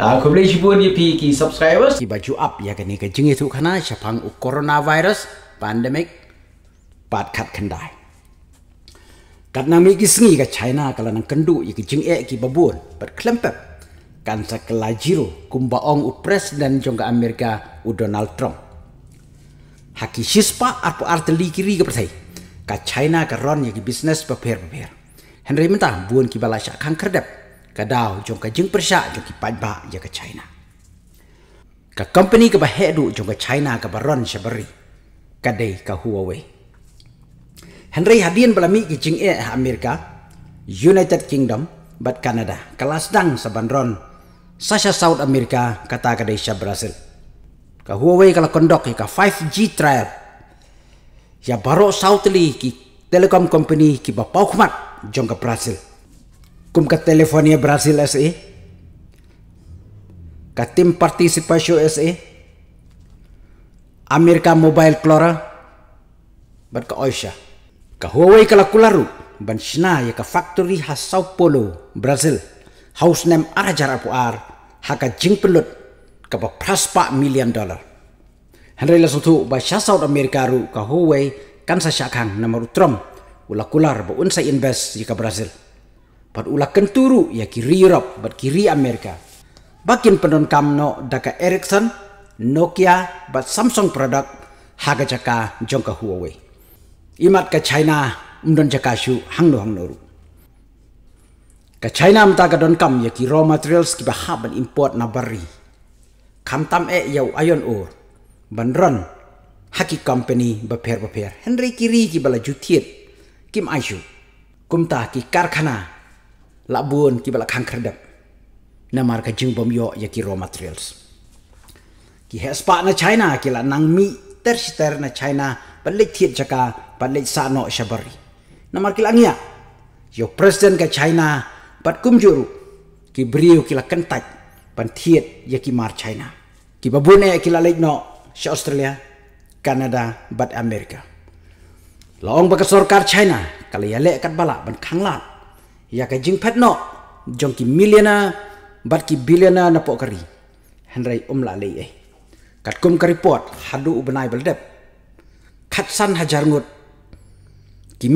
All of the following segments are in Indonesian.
Aku boleh shi dia pergi subscribers ki baju up ya kan ka itu tu khana chapang coronavirus pandemic pat kat kendai. kat nang mi ki ke china kalau nang kandu i ya ki ek ki babun pat kan sa kala kumba ong u presiden jongka amerika u donald trump haki shispa apa arti ki ke ka pertai china ke ron ya ki bisnes paper paper henry mentah buan ki balasya kang kerdep kadau jong ka jing persa jong ki pat ba ja ka china ka company ka bahedu jong ka china ka baron shabari ka dei ka huawei henry hadian balami ki jing e eh amerika united kingdom bat canada kelas dang sabanron sasha south america kata ka dei sha brazil ka huawei kala kondok ka 5g trial ya baro southly ki telecom company ki ba paukmat jong ka brazil Kum ka telefonia Brazil SE ka tim participasyo SE Amerika Mobile Clora bat ka Oisha ka Huawei ka kularu ban sina ya ka factory ha Sao Paulo Brazil house name arajar apu ar ka jing pelut ka ba praspa million dollar Henry langsung tu ba South America ru ka Huawei kan sa syakhang namaru utrom ula kular ba unsa invest di ka Brazil Pat ulah kenturu ya kiri Europe, bat kiri Amerika. Bakin penon kamno daka Ericsson, Nokia, bat Samsung produk haga jaka jongka Huawei. Imat ke China umdon jaka syu hangno hangnoru. Ka China mta ke don kam ya ki raw materials ki bahaban import na bari. Kam tam e yau ayon ur. Banron haki company baper baper. Henry kiri ki bala jutiet kim ayu. Kumta ki karkana la buon ki bala kanker dak na marka jing bom yo ya ki raw materials ki hespa na china ki la nang mi ter ter na china balik thiet chaka balik sa no shabari na marka langia yo president ka china pat kum juru ki brio ki la kentak pan thiet ya ki mar china ki babune ya ki la lek no sha australia canada bat america Long bakasor kar China, kalau ya lek kat bala ban kang ka ya, jing pet no miliona bat ki biliona na po kari henrai la lei ai eh. kat kum ka report hadu ubenai beldep khat san hajar ngut ki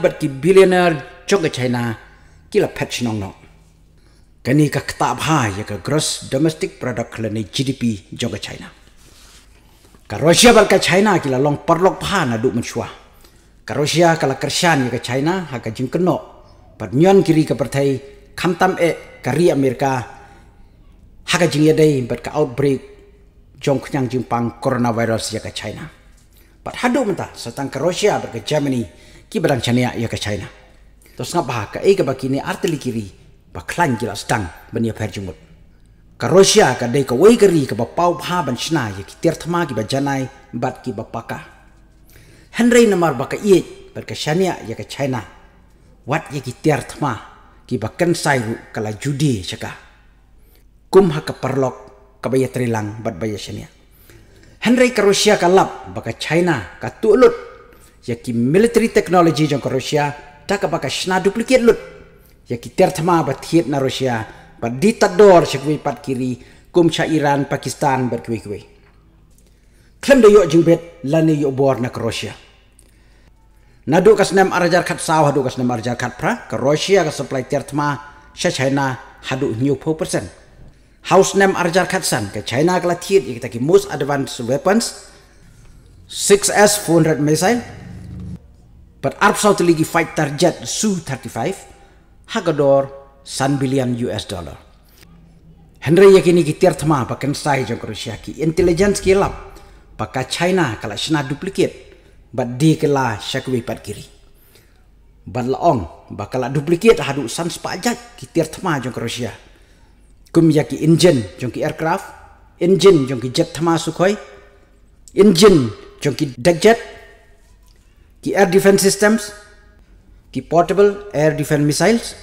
bat ki biliona jong china kila patch nong no kani ka kta ha ya ka gross domestic product ni gdp jong china ka russia bal ka china kila long parlok bha na du menchwa ka russia kala kersian ya ka china ha ka jing kenok nyon kiri ke pertai kantam e kari Amerika haga jing ya dai but ka outbreak jong yang jing pang coronavirus ya ka China Pat hadu menta satang ke Rusia ber ka Germany ki badang chania ya ka China to snap ke ka e ka kini arteli kiri ba klan gila stang ban ye perjumut ka Russia ka dai ka wei kiri ka ba pau pha ban china ya ki tirthma ki ba janai bat ki ba paka Henry namar baka iye ber ka chania ya ka China wat yagi tiartma ki baken sairu kala judi caka kum haka perlok kabaya trilang bat baya shania Henry ka Rusia ka baka China ka tulut yaki military technology jong ka Rusia taka baka shna duplicate lut yaki tiartma bat hiet na Rusia bat ditador cakwi pat kiri kum cha Iran Pakistan bat kwi kwi klem da yo jingbet lani yo bor na Rusia na du kas nem arjar khat saw hadu ka nem arjar khat pra ka russia ka supply tier tma sha china hadu new po percent house nem arjar khat san ka china ka thiet ik ki most advanced weapons 6s 400 missile but arab saudi ligi fighter jet su 35 hagador san billion us dollar henry yakini ki tier pa kan sai jong russia ki intelligence ki lab paka china kala shna duplicate bat di kela syakwi pat kiri bat laong bakal duplikit hadu san sepajat kitir tema jong Rusia kum yaki engine jong ki aircraft injen jong jet tema sukhoi injen jong ki jet ki air defense systems ki portable air defense missiles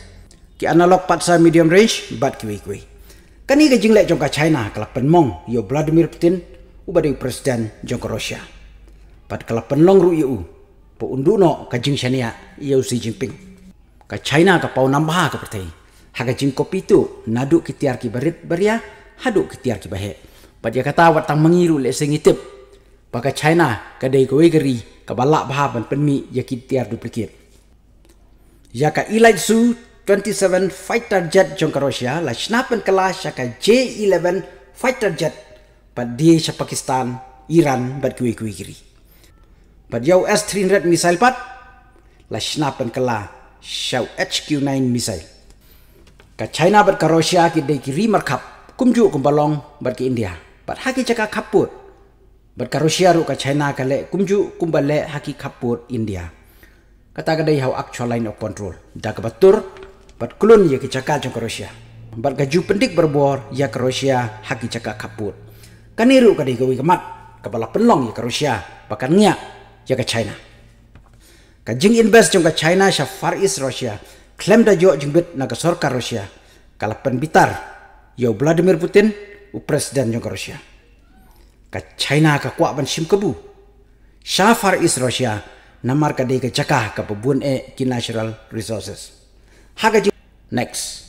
ki analog patsa medium range bat kiwi kiwi kani ka lek jong ka China kalak penmong yo Vladimir Putin ubadi presiden jong Rusia pat kala penlong ru iu po undu no ka jing shania iu si jingping ka china ka pau nambah ka pertai ha ka jing kopi tu nadu kitiar ki berit beria haduk kitiar ki bahe pat ya kata wat tang mengiru le sing itip china ka dei ko wegeri ka balak bah penmi ya kitiar duplikir. ya ka ilai su 27 fighter jet jong Rusia, lah la snapen kala sha j11 fighter jet pat dia sha pakistan iran bat kuwi kiri But S-300 missile pat la schnappen kala shau HQ-9 missile. Ka China bat ka Russia ki dei ki rimar kap kumju kumbalong bat ki India. Bat haki caka kaput. Bat ka Russia ru ka China ka le kumju kumbale haki kaput India. Kata ka dei hau actual line of control. Da ka batur bat kulun ya ki caka jong ka Russia. Bat ka ju pendik berbor ya ka Russia haki caka kaput. Kaniru ka dei ka Kepala penlong ya ka Russia, bahkan ka China ka jing invest jong ka China sya Far East Russia klaim da jo jing bit na ka sorkar Russia Kalapan bitar yo Vladimir Putin u presiden jong ka Russia ka China ka kwa ban sim kebu sya Far East Russia namar ka de ka cakah ka pabun e natural resources haga next